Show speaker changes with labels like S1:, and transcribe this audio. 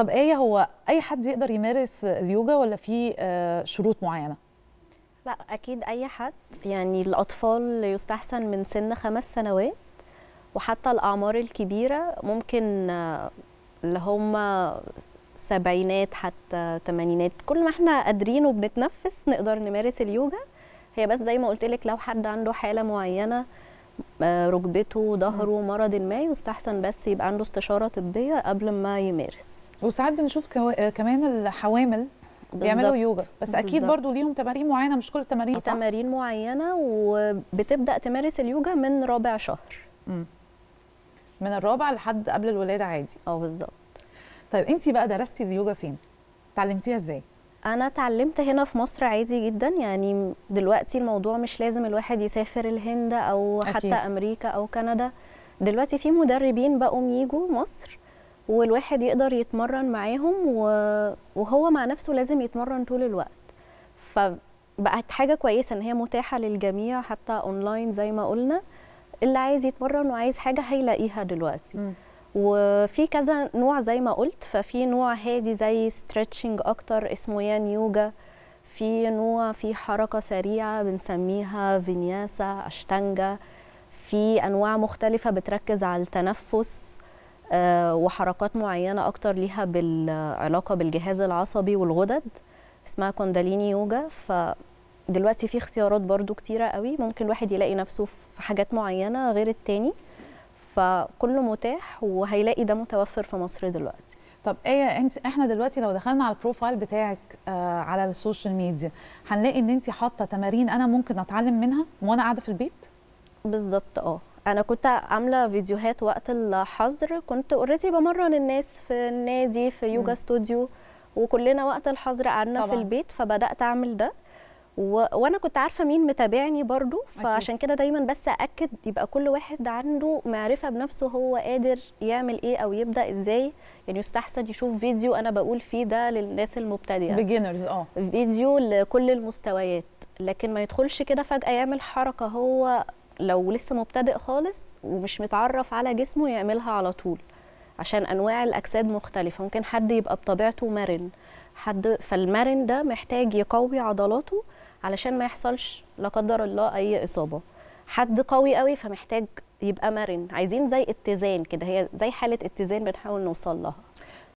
S1: طب ايه هو اي حد يقدر يمارس اليوجا ولا في آه، شروط معينه
S2: لا اكيد اي حد
S1: يعني الاطفال يستحسن من سن خمس
S2: سنوات وحتى الاعمار الكبيره ممكن آه، اللي هم سبعينات حتى تمانينات كل ما احنا قادرين وبنتنفس نقدر نمارس اليوجا هي بس زي ما قلت لك لو حد عنده حاله معينه آه، ركبته ظهره مرض ما يستحسن بس يبقى عنده استشاره طبيه قبل ما يمارس
S1: وساعات بنشوف كو... آه، كمان الحوامل
S2: بيعملوا يوجا بس بالزبط. اكيد برضو
S1: ليهم تمارين معينه مش كل التمارين صح تمارين معينه وبتبدا تمارس اليوجا من رابع شهر مم. من الرابع لحد قبل الولاده عادي اه بالظبط طيب انت بقى درستي اليوجا فين اتعلمتيها ازاي انا اتعلمت هنا في مصر عادي
S2: جدا يعني دلوقتي الموضوع مش لازم الواحد يسافر الهند او حتى أكيد. امريكا او كندا دلوقتي في مدربين بقوا ييجوا مصر والواحد يقدر يتمرن معاهم وهو مع نفسه لازم يتمرن طول الوقت فبقت حاجه كويسه ان هي متاحه للجميع حتى اونلاين زي ما قلنا اللي عايز يتمرن وعايز حاجه هيلاقيها دلوقتي م. وفي كذا نوع زي ما قلت ففي نوع هادي زي ستريتشنج اكتر اسمه يان يوجا في نوع في حركه سريعه بنسميها فينياسا اشتانجا في انواع مختلفه بتركز على التنفس آه، وحركات معينه اكتر ليها بالعلاقه بالجهاز العصبي والغدد اسمها كونداليني يوجا فدلوقتي في اختيارات برضو كتيره قوي ممكن الواحد يلاقي نفسه في حاجات معينه غير
S1: التاني فكله متاح وهيلاقي ده متوفر في مصر دلوقتي طب ايه انت احنا دلوقتي لو دخلنا على البروفايل بتاعك آه على السوشيال ميديا هنلاقي ان انت حاطه تمارين انا ممكن اتعلم منها وانا قاعده في البيت بالظبط اه
S2: انا كنت عامله فيديوهات وقت الحظر كنت اوريدي بمرن الناس في النادي في يوجا م. ستوديو وكلنا وقت الحظر قعدنا في البيت فبدات اعمل ده و... وانا كنت عارفه مين متابعني برضو فعشان كده دايما بس اكد يبقى كل واحد عنده معرفه بنفسه هو قادر يعمل ايه او يبدا ازاي يعني يستحسن يشوف فيديو انا بقول فيه ده للناس المبتدئه بيجنرز اه فيديو لكل المستويات لكن ما يدخلش كده فجاه يعمل حركه هو لو لسه مبتدئ خالص ومش متعرف على جسمه يعملها على طول عشان انواع الاجساد مختلفه ممكن حد يبقى بطبيعته مرن حد فالمرن ده محتاج يقوي عضلاته علشان ما يحصلش لا قدر الله اي اصابه حد قوي قوي فمحتاج يبقى مرن عايزين زي اتزان كده هي زي حاله اتزان بنحاول نوصل لها